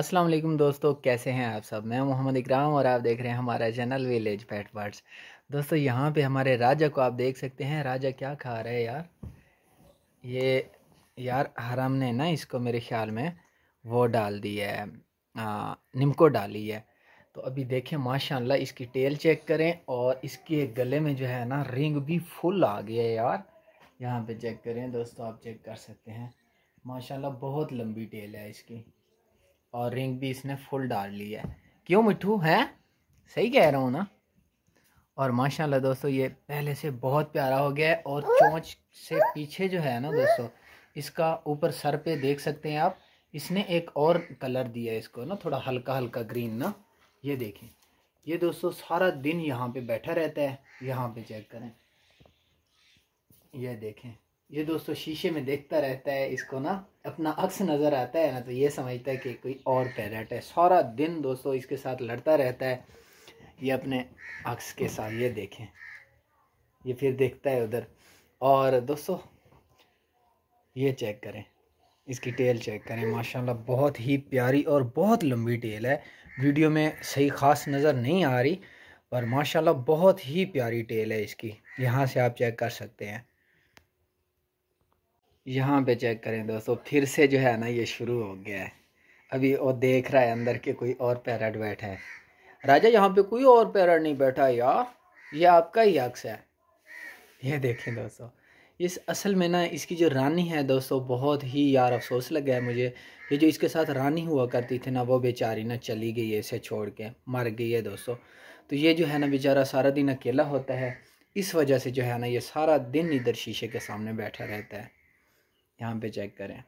अस्सलाम वालेकुम दोस्तों कैसे हैं आप सब मैं मोहम्मद इकराम और आप देख रहे हैं हमारा चैनल विलेज पेट बर्ड्स दोस्तों यहाँ पे हमारे राजा को आप देख सकते हैं राजा क्या खा रहा है यार ये यार हराम ने ना इसको मेरे ख्याल में वो डाल दी है निमको डाली है तो अभी देखें माशाल्लाह इसकी टेल चेक करें और इसके गले में जो है ना रिंग भी फुल आ गया है यार यहाँ पे चेक करें दोस्तों आप चेक कर सकते हैं माशाल्लाह बहुत लंबी टेल है इसकी और रिंग भी इसने फुल डाल ली है क्यों मिठू है सही कह रहा हूँ ना और माशाल्लाह दोस्तों ये पहले से बहुत प्यारा हो गया है और चोंच से पीछे जो है ना दोस्तों इसका ऊपर सर पे देख सकते हैं आप इसने एक और कलर दिया है इसको ना थोड़ा हल्का हल्का ग्रीन ना ये देखें ये दोस्तों सारा दिन यहाँ पे बैठा रहता है यहाँ पे चेक करें ये देखें ये दोस्तों शीशे में देखता रहता है इसको ना अपना अक्स नज़र आता है ना तो ये समझता है कि कोई और पैरट है सारा दिन दोस्तों इसके साथ लड़ता रहता है ये अपने अक्स के साथ ये देखें ये फिर देखता है उधर और दोस्तों ये चेक करें इसकी टेल चेक करें माशाल्लाह बहुत ही प्यारी और बहुत लंबी टेल है वीडियो में सही ख़ास नज़र नहीं आ रही पर माशाल्लाह बहुत ही प्यारी टेल है इसकी यहाँ से आप चेक कर सकते हैं यहाँ पे चेक करें दोस्तों फिर से जो है ना ये शुरू हो गया है अभी वो देख रहा है अंदर के कोई और पैरट बैठा है राजा यहाँ पे कोई और पैरट नहीं बैठा यार ये आपका ही अक्स है ये देखें दोस्तों इस असल में ना इसकी जो रानी है दोस्तों बहुत ही यार अफसोस लग गया है मुझे ये जो इसके साथ रानी हुआ करती थी ना वो बेचारी ना चली गई है इसे छोड़ के मर गई है दोस्तों तो ये जो है ना बेचारा सारा दिन अकेला होता है इस वजह से जो है ना ये सारा दिन इधर शीशे के सामने बैठा रहता है यहाँ पे चेक करें